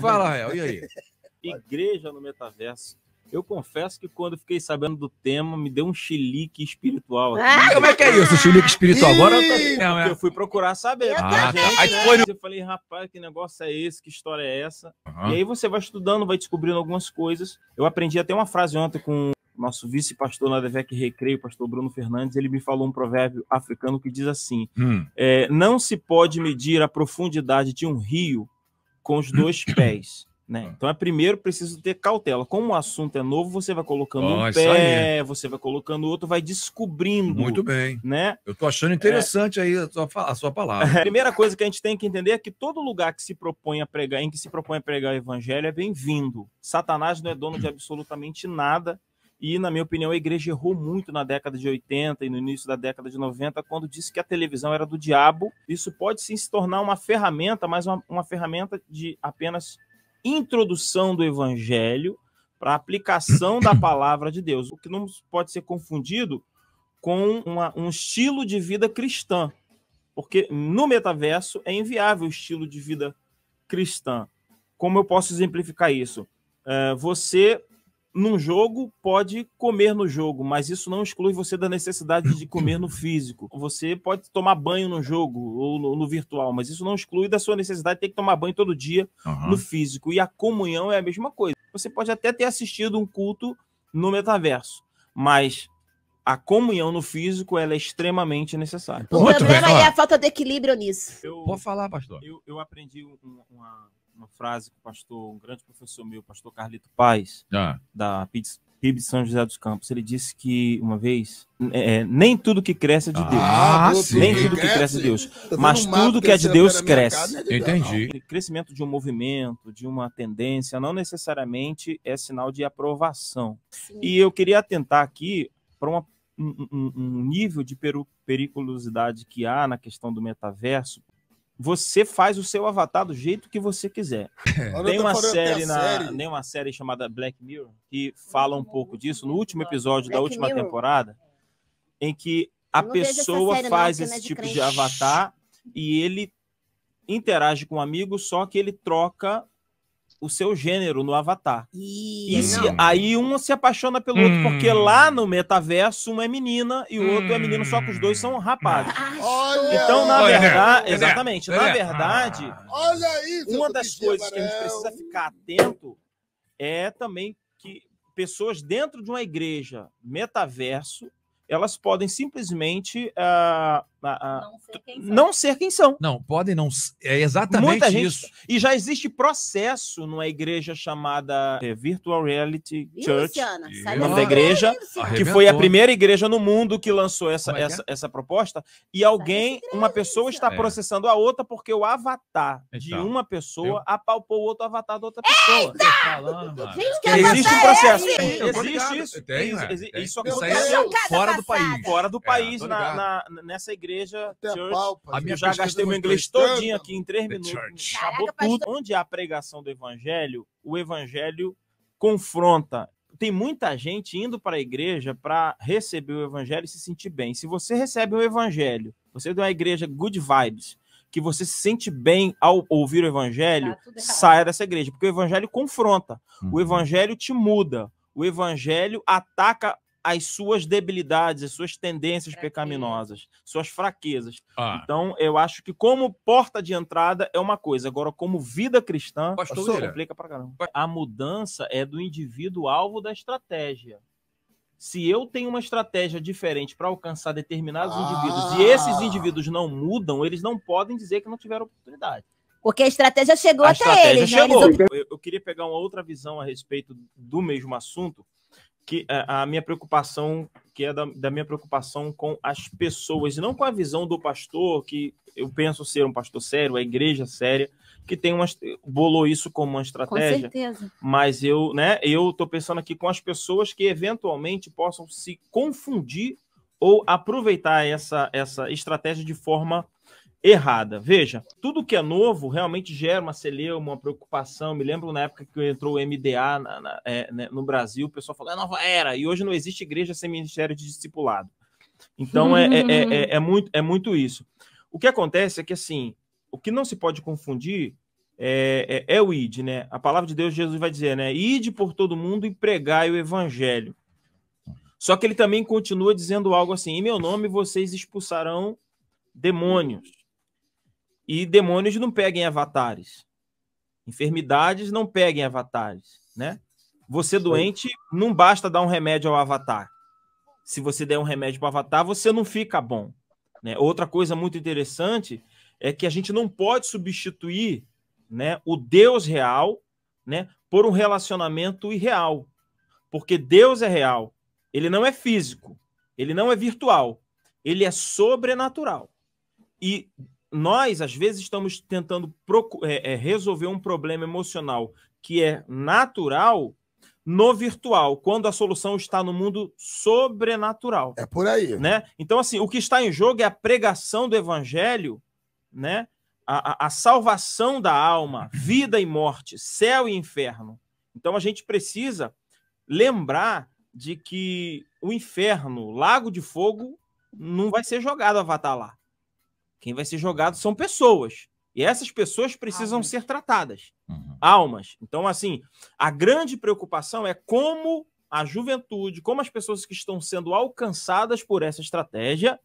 Fala, Rael, e aí? Igreja no metaverso. Eu confesso que quando fiquei sabendo do tema, me deu um chilique espiritual. Ah, como é que é isso, chilique espiritual? Agora eu, tô... Não, é, é. eu fui procurar saber. Ah, tá. gente, aí né? foi... eu falei, rapaz, que negócio é esse? Que história é essa? Uhum. E aí você vai estudando, vai descobrindo algumas coisas. Eu aprendi até uma frase ontem com o nosso vice-pastor na DVEC Recreio, pastor Bruno Fernandes, ele me falou um provérbio africano que diz assim: hum. é, Não se pode medir a profundidade de um rio com os dois pés. Né? Ah. Então é primeiro preciso ter cautela. Como o assunto é novo, você vai colocando oh, um pé, aí. você vai colocando outro, vai descobrindo. Muito bem. Né? Eu tô achando interessante é... aí a sua, a sua palavra. a primeira coisa que a gente tem que entender é que todo lugar que se propõe a pregar, em que se propõe a pregar o evangelho é bem-vindo. Satanás não é dono de absolutamente nada e, na minha opinião, a igreja errou muito na década de 80 e no início da década de 90, quando disse que a televisão era do diabo. Isso pode sim se tornar uma ferramenta, mas uma, uma ferramenta de apenas introdução do evangelho para aplicação da palavra de Deus, o que não pode ser confundido com uma, um estilo de vida cristã, porque no metaverso é inviável o estilo de vida cristã. Como eu posso exemplificar isso? É, você num jogo pode comer no jogo, mas isso não exclui você da necessidade de comer no físico. Você pode tomar banho no jogo ou no, no virtual, mas isso não exclui da sua necessidade de ter que tomar banho todo dia uhum. no físico. E a comunhão é a mesma coisa. Você pode até ter assistido um culto no metaverso, mas a comunhão no físico ela é extremamente necessária. O Muito problema é a falta de equilíbrio nisso. Eu, Vou falar, pastor. Eu, eu aprendi uma uma frase que o pastor, um grande professor meu, o pastor Carlito Paz, ah. da PIB de São José dos Campos, ele disse que uma vez, é, é nem tudo que cresce é de ah, Deus. Ah, nem sim. tudo que cresce é de Deus. Tá Mas tudo que é de Deus cresce. Né, Entendi. Não. crescimento de um movimento, de uma tendência, não necessariamente é sinal de aprovação. Sim. E eu queria atentar aqui para um, um, nível de periculosidade que há na questão do metaverso, você faz o seu avatar do jeito que você quiser. É. Tem uma é série, na, série. Tem uma série chamada Black Mirror que fala um pouco disso no último episódio Black da última Mirror. temporada, em que a pessoa faz esse é tipo de avatar e ele interage com um amigo, só que ele troca o seu gênero no Avatar. E, e se, aí um se apaixona pelo hum. outro, porque hum. lá no metaverso um é menina e o outro é menino, só que os dois são hum. rapazes. Ah, olha então, na olha, verdade, exatamente, na verdade, isso, ah. uma das coisas que a gente precisa ficar atento é também que pessoas dentro de uma igreja metaverso, elas podem simplesmente uh, a, a, não, ser quem são. Não, podem não. É exatamente Muita gente, isso. E já existe processo numa igreja chamada é, Virtual Reality Church, o da igreja, que foi a primeira igreja no mundo que lançou essa, é essa, é? essa proposta. E alguém, uma pessoa está é. processando a outra porque o avatar de então, uma pessoa Eu... apalpou o outro avatar da outra pessoa. Falando, existe um processo. É existe isso. Tem, tem, tem, isso é. aconteceu fora do país. Fora do país, na, nessa igreja igreja. Até church. Palpa, a minha já gastei meu inglês todinho aqui em três minutos. Church. Acabou Caraca, tudo. Onde a pregação do evangelho, o evangelho confronta. Tem muita gente indo para a igreja para receber o evangelho e se sentir bem. Se você recebe o evangelho, você é de uma igreja good vibes, que você se sente bem ao ouvir o evangelho, tá saia dessa igreja, porque o evangelho confronta, uhum. o evangelho te muda, o evangelho ataca as suas debilidades, as suas tendências Fraqueza. pecaminosas, suas fraquezas. Ah. Então, eu acho que como porta de entrada é uma coisa, agora como vida cristã, Pastor, complica pra caramba. A mudança é do indivíduo alvo da estratégia. Se eu tenho uma estratégia diferente para alcançar determinados ah. indivíduos e esses ah. indivíduos não mudam, eles não podem dizer que não tiveram oportunidade. Porque a estratégia chegou a até estratégia eles. Chegou. Né? Eles... Eu, eu, queria pegar uma outra visão a respeito do mesmo assunto, que a, é, a minha preocupação, que é da, da, minha preocupação com as pessoas, e não com a visão do pastor, que eu penso ser um pastor sério, a igreja séria, que tem uma, bolou isso como uma estratégia. Com certeza. Mas eu, né, eu tô pensando aqui com as pessoas que eventualmente possam se confundir ou aproveitar essa, essa estratégia de forma errada. Veja, tudo que é novo realmente gera uma celeuma, uma preocupação. Me lembro na época que entrou o MDA na, na, é, né, no Brasil, o pessoal falou, é nova era, e hoje não existe igreja sem ministério de discipulado. Então é, é, é, é, é muito, é muito isso. O que acontece é que, assim, o que não se pode confundir é, é, é, o id, né? A palavra de Deus, Jesus vai dizer, né? Ide por todo mundo e pregai o evangelho. Só que ele também continua dizendo algo assim: em meu nome vocês expulsarão demônios. E demônios não peguem avatares. Enfermidades não peguem avatares, né? Você doente, não basta dar um remédio ao avatar. Se você der um remédio para o avatar, você não fica bom. Né? Outra coisa muito interessante é que a gente não pode substituir né, o Deus real né, por um relacionamento irreal. Porque Deus é real. Ele não é físico. Ele não é virtual. Ele é sobrenatural. E nós, às vezes, estamos tentando é, é, resolver um problema emocional que é natural no virtual, quando a solução está no mundo sobrenatural. É por aí. Né? Então, assim, o que está em jogo é a pregação do evangelho, né? a, a, a salvação da alma, vida e morte, céu e inferno. Então, a gente precisa lembrar de que o inferno, lago de fogo, não vai ser jogado Avatar lá. Quem vai ser jogado são pessoas. E essas pessoas precisam Almas. ser tratadas. Uhum. Almas. Então, assim, a grande preocupação é como a juventude, como as pessoas que estão sendo alcançadas por essa estratégia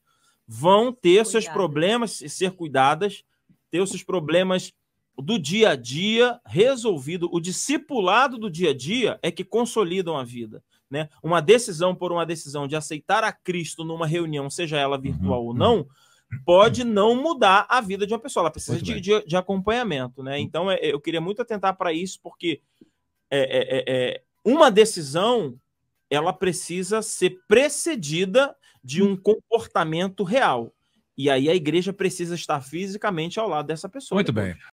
vão ter Cuidado. seus problemas e ser cuidadas, ter os seus problemas do dia a dia resolvido. O discipulado do dia a dia é que consolidam a vida. Né? Uma decisão por uma decisão de aceitar a Cristo numa reunião, seja ela virtual uhum. ou não, uhum pode não mudar a vida de uma pessoa. Ela precisa de, de, de, acompanhamento, né? Hum. Então é, eu queria muito atentar para isso, porque é, é, é, é, uma decisão ela precisa ser precedida de hum. um comportamento real. E aí a igreja precisa estar fisicamente ao lado dessa pessoa. Muito bem.